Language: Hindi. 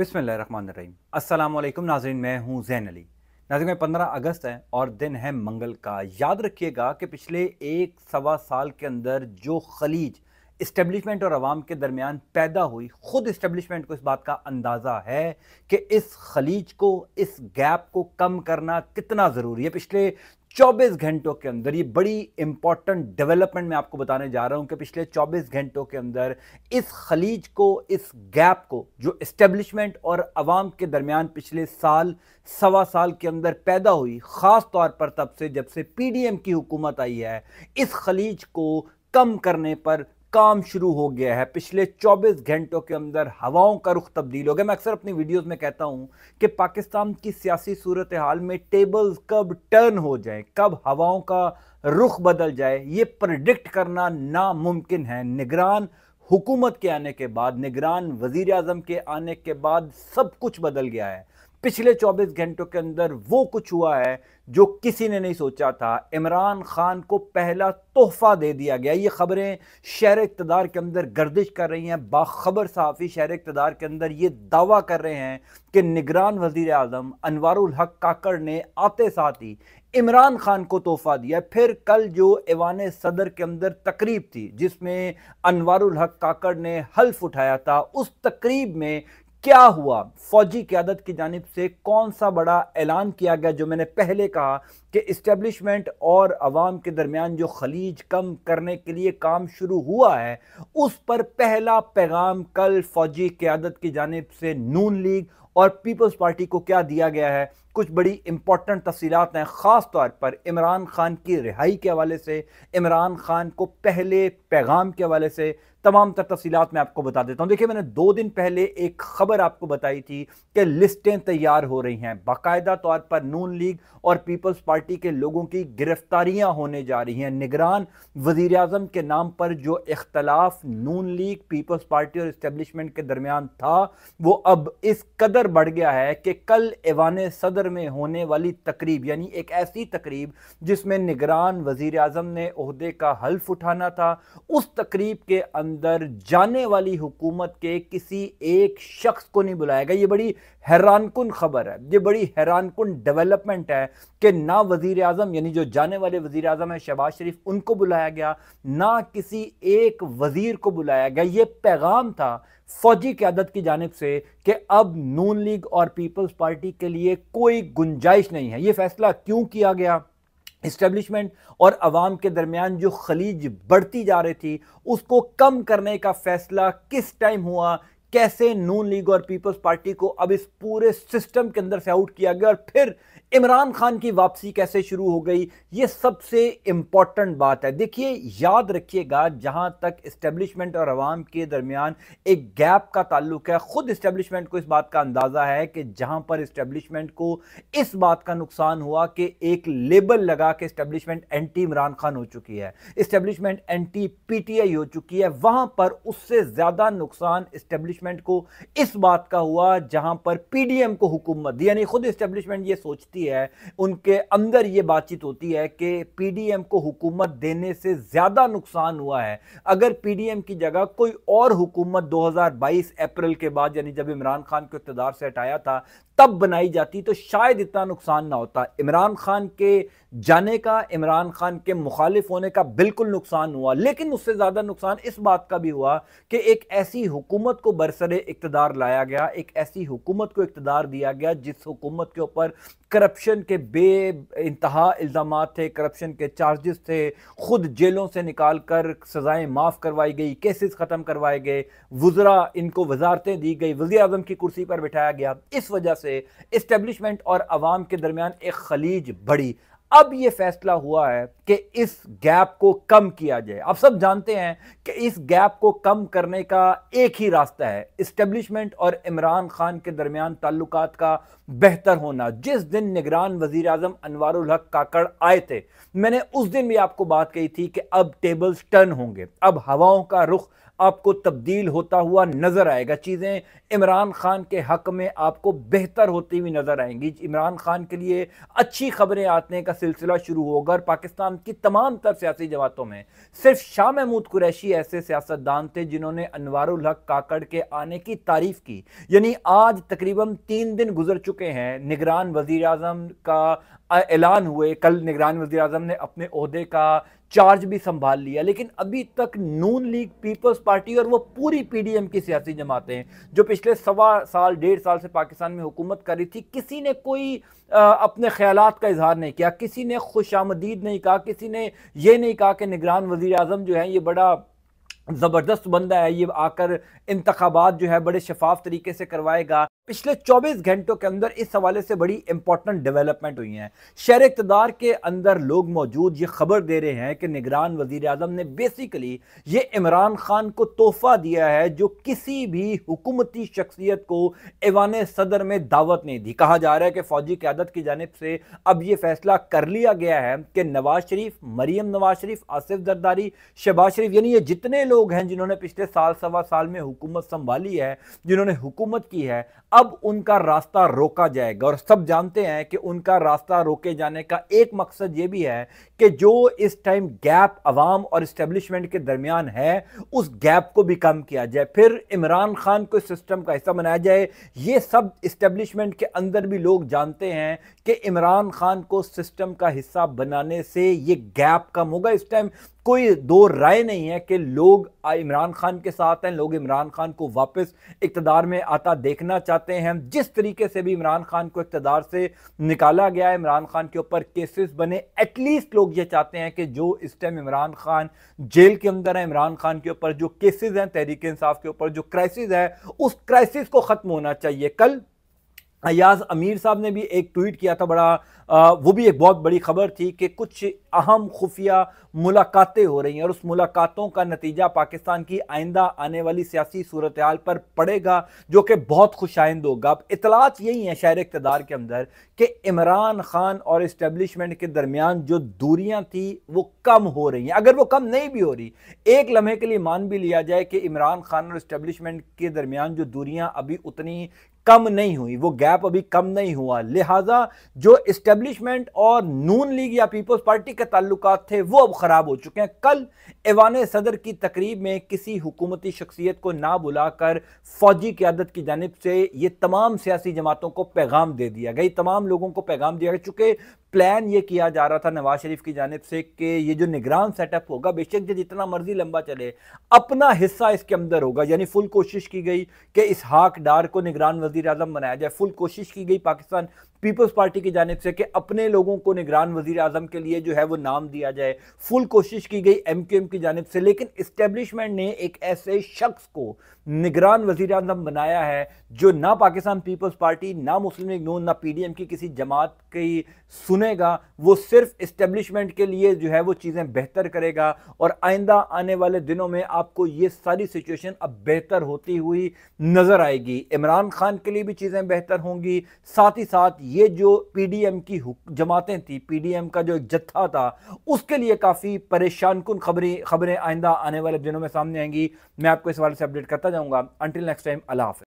अस्सलाम वालेकुम नाजरीन मैं हूँ जैन अली नाजरीन में पंद्रह अगस्त है और दिन है मंगल का याद रखिएगा कि पिछले एक सवा साल के अंदर जो खलीज इस्टेब्लिशमेंट और आवाम के दरमियान पैदा हुई ख़ुद इस्टेब्लिशमेंट को इस बात का अंदाज़ा है कि इस खलीज को इस गैप को कम करना कितना ज़रूरी है पिछले 24 घंटों के अंदर ये बड़ी इंपॉर्टेंट डेवलपमेंट मैं आपको बताने जा रहा हूं कि पिछले 24 घंटों के अंदर इस खलीज को इस गैप को जो इस्टेब्लिशमेंट और आवाम के दरमियान पिछले साल सवा साल के अंदर पैदा हुई ख़ास तौर पर तब से जब से पी की हुकूमत आई है इस खलीज को कम करने पर काम शुरू हो गया है पिछले 24 घंटों के अंदर हवाओं का रुख तब्दील हो गया मैं अक्सर अपनी वीडियोस में कहता हूं कि पाकिस्तान की सियासी सूरत हाल में टेबल्स कब टर्न हो जाए कब हवाओं का रुख बदल जाए ये प्रडिक्ट करना नामुमकिन है निगरान हुकूमत के आने के बाद निगरान वजीर अजम के आने के बाद सब कुछ बदल गया है पिछले 24 घंटों के अंदर वो कुछ हुआ है जो किसी ने नहीं सोचा था इमरान खान को पहला तोहफा दे दिया गया ये खबरें शहर इकतदार के अंदर गर्दिश कर रही हैं बाखबर सहाफ़ी शहर इकतदार के अंदर ये दावा कर रहे हैं कि निगरान वजीर अजम अनवारुल हक काकड़ ने आते साथ ही इमरान खान को तोहफा दिया फिर कल जो ऐवान सदर के अंदर तकरीब थी जिसमें अनवारुल हक काकड़ ने हल्फ उठाया था उस तकरीब में क्या हुआ फौजी क्यादत की जानब से कौन सा बड़ा ऐलान किया गया जो मैंने पहले कहा कि इस्टेब्लिशमेंट और आवाम के दरमियान जो खलीज कम करने के लिए काम शुरू हुआ है उस पर पहला पैगाम कल फौजी क्यादत की जानब से नून लीग और पीपल्स पार्टी को क्या दिया गया है कुछ बड़ी इंपॉर्टेंट तफसीलात हैं ख़ास तौर पर इमरान खान की रिहाई के हवाले से इमरान खान को पहले पैगाम के हवाले से तमाम तर तफसीत मैं आपको बता देता हूँ देखिए मैंने दो दिन पहले एक खबर आपको बताई थी कि लिस्टें तैयार हो रही हैं बाकायदा तौर पर नून लीग और पीपल्स पार्टी के लोगों की गिरफ्तारियां होने जा रही हैं निगरान वजीर अजम के नाम पर जो इख्तलाफ नून लीग पीपल्स पार्टी और इस्टेबलिशमेंट के दरमियान था वो अब इस कदर बढ़ गया है कि कल एवान सदर में होने वाली तकरीब यानी एक ऐसी तकरीब जिसमें निगरान वजीर अजम ने अहदे का हल्फ उठाना था उस तकरीब के अंदर अंदर जाने वाली हुकूमत के किसी एक शख्स को नहीं बुलाएगा ये बड़ी हैरानकुन खबर है ये बड़ी हैरानकुन डेवलपमेंट है कि ना वजीर अजम यानी जो जाने वाले वज़ी अजम है शहबाज शरीफ उनको बुलाया गया ना किसी एक वज़ीर को बुलाया गया ये पैगाम था फौजी क्यादत की जानब से कि अब नून लीग और पीपल्स पार्टी के लिए कोई गुंजाइश नहीं है ये फैसला क्यों किया गया इस्टेब्लिशमेंट और आवाम के दरमियान जो खलीज बढ़ती जा रही थी उसको कम करने का फैसला किस टाइम हुआ कैसे नून लीग और पीपल्स पार्टी को अब इस पूरे सिस्टम के अंदर से आउट किया गया और फिर इमरान खान की वापसी कैसे शुरू हो गई ये सबसे इम्पॉर्टेंट बात है देखिए याद रखिएगा जहां तक इस्टेब्लिशमेंट और आवाम के दरमियान एक गैप का ताल्लुक है खुद इस्टेब्लिशमेंट को इस बात का अंदाज़ा है कि जहां पर इस्टेब्लिशमेंट को इस बात का नुकसान हुआ कि एक लेबल लगा के इस्टेब्लिशमेंट एंटी इमरान खान हो चुकी है इस्टेब्लिशमेंट एंटी आई हो चुकी है वहां पर उससे ज़्यादा नुकसान इस्टेब्लिशमेंट को इस बात का हुआ जहां पर पीडीएम को हुकूमत यानी खुद इस्टेब्लिशमेंट ये सोचती होती है उनके अंदर ये बातचीत होती है कि पीडीएम को हुकूमत देने से ज़्यादा नुकसान हुआ है अगर पीडीएम की जगह कोई और हुकूमत 2022 अप्रैल के बाद यानी जब इमरान खान को इकतदार से हटाया था तब बनाई जाती तो शायद इतना नुकसान ना होता इमरान खान के जाने का इमरान खान के मुखालिफ होने का बिल्कुल नुकसान हुआ लेकिन उससे ज़्यादा नुकसान इस बात का भी हुआ कि एक ऐसी हुकूमत को बरसर इकतदार लाया गया एक ऐसी हुकूमत को इकतदार दिया गया जिस हुकूमत के ऊपर करप्शन के बे इंतहा इल्ज़ाम थे करप्शन के चार्जेस थे खुद जेलों से निकाल कर सजाएं माफ़ करवाई गई केसेस ख़त्म करवाए गए वज़रा इनको वजारतें दी गई वजी अजम की कुर्सी पर बिठाया गया इस वजह से से इस्टेब्लिशमेंट और आवाम के दरमियान एक खलीज बढ़ी अब यह फैसला हुआ है कि इस गैप को कम किया जाए आप सब जानते हैं कि इस गैप को कम करने का एक ही रास्ता है इस्टेब्लिशमेंट और इमरान खान के दरमियान ताल्लुक का बेहतर होना जिस दिन निगरान वजीर अजम अनवर हक काकड़ आए थे मैंने उस दिन भी आपको बात कही थी कि अब टेबल्स टर्न होंगे अब हवाओं का रुख आपको तब्दील होता हुआ नज़र आएगा चीज़ें इमरान खान के हक में आपको बेहतर होती हुई नज़र आएंगी इमरान खान के लिए अच्छी खबरें आने का सिलसिला शुरू होगा और पाकिस्तान की तमाम तर सियासी जमातों में सिर्फ शाह महमूद कुरैशी ऐसे सियासतदान थे जिन्होंने अनवारुल हक काकड़ के आने की तारीफ की यानी आज तकरीबन तीन दिन गुजर चुके हैं निगरान वजीर अजम का ऐलान हुए कल निगरान वजी अजम ने अपने अहदे का चार्ज भी संभाल लिया लेकिन अभी तक नून लीग पीपल्स पार्टी और वो पूरी पीडीएम की सियासी जमातें हैं जो पिछले सवा साल डेढ़ साल से पाकिस्तान में हुकूमत कर रही थी किसी ने कोई आ, अपने ख्याल का इजहार नहीं किया किसी ने खुश आमदीद नहीं कहा किसी ने यह नहीं कहा कि निगरान वजी अजम जो है ये बड़ा ज़बरदस्त बंदा है ये आकर इंतबात जो है बड़े शफाफ तरीके से करवाएगा पिछले 24 घंटों के अंदर इस हवाले से बड़ी इंपॉर्टेंट डेवलपमेंट हुई हैं शहर इकतदार के अंदर लोग मौजूद ये खबर दे रहे हैं कि निगरान वजीर अजम ने बेसिकली ये इमरान खान को तोहफा दिया है जो किसी भी हुकूमती शख्सियत को एवान सदर में दावत नहीं दी कहा जा रहा है कि फौजी क्यादत की जानब से अब ये फैसला कर लिया गया है कि नवाज शरीफ मरीम नवाज शरीफ आसिफ जरदारी शहबाज शरीफ यानी ये जितने लोग हैं जिन्होंने पिछले साल सवा साल में हुकूमत संभाली है जिन्होंने हुकूमत की है अब उनका रास्ता रोका जाएगा और सब जानते हैं कि उनका रास्ता रोके जाने का एक मकसद ये भी है कि जो इस टाइम गैप अवाम और इस्टेब्लिशमेंट के दरमियान है उस गैप को भी कम किया जाए फिर इमरान खान को सिस्टम का हिस्सा बनाया जाए ये सब इस्टेब्लिशमेंट के अंदर भी लोग जानते हैं कि इमरान खान को सिस्टम का हिस्सा बनाने से ये गैप कम होगा इस टाइम कोई दो राय नहीं है कि लोग इमरान खान के साथ हैं लोग इमरान खान को वापस इकतदार में आता देखना चाहते हैं जिस तरीके से भी इमरान खान को इकतदार से निकाला गया इमरान खान के ऊपर केसेस बने एटलीस्ट लोग ये चाहते हैं कि जो इस टाइम इमरान खान जेल के अंदर है इमरान खान के ऊपर जो केसेस हैं तहरीक इंसाफ के ऊपर जो क्राइसिस है उस क्राइसिस को ख़त्म होना चाहिए कल अयाज अमीर साहब ने भी एक ट्वीट किया था बड़ा आ, वो भी एक बहुत बड़ी खबर थी कि कुछ अहम खुफिया मुलाकातें हो रही हैं और उस मुलाकातों का नतीजा पाकिस्तान की आइंदा आने वाली सियासी सूरत हाल पर पड़ेगा जो कि बहुत खुशाइंद होगा अब इतलात यही है शायर इकतदार के अंदर कि इमरान खान और इस्टबलिशमेंट के दरमियान जो दूरियाँ थी वो कम हो रही हैं अगर वो कम नहीं भी हो रही एक लम्हे के लिए मान भी लिया जाए कि इमरान खान और इस्टबलिशमेंट के दरमियान जो दूरियाँ अभी उतनी कम नहीं हुई वो गैप अभी कम नहीं हुआ लिहाजा जो इस्टेब्लिशमेंट और नून लीग या पीपल्स पार्टी के ताल्लुक थे वो अब ख़राब हो चुके हैं कल एवान सदर की तकरीब में किसी हुकूमती शख्सियत को ना बुलाकर फौजी क्यादत की जानब से ये तमाम सियासी जमातों को पैगाम दे दिया गया तमाम लोगों को पैगाम दिया गया चूंकि प्लान ये किया जा रहा था नवाज शरीफ की जानब से कि ये जो निगरान सेटअप होगा बेशक जो जितना मर्जी लंबा चले अपना हिस्सा इसके अंदर होगा यानी फुल कोशिश की गई कि इस हाक डार को निगरान वजीर अजम बनाया जाए फुल कोशिश की गई पाकिस्तान पीपल्स पार्टी की जानब से कि अपने लोगों को निगरान वजीर अजम के लिए जो है वो नाम दिया जाए फुल कोशिश की गई एम क्यू एम की जानब से लेकिन इस्टेब्लिशमेंट ने एक ऐसे शख्स को निगरान वजीर अजम बनाया है जो ना पाकिस्तान पीपल्स पार्टी ना मुस्लिम लीग नून ना पी डी एम की किसी जमात की सुनेगा वो सिर्फ इस्टेब्लिशमेंट के लिए जो है वो चीज़ें बेहतर करेगा और आइंदा आने वाले दिनों में आपको ये सारी सिचुएशन अब बेहतर होती हुई नज़र आएगी इमरान खान के लिए भी चीज़ें बेहतर होंगी साथ ही साथ ये जो पीडीएम की जमातें थी पीडीएम का जो एक जत्था था उसके लिए काफ़ी परेशान कन खबरें खबरें आइंदा आने वाले दिनों में सामने आएंगी मैं आपको इस हवाले से अपडेट करता जाऊँगा अंटिल नेक्स्ट टाइम अल्लाह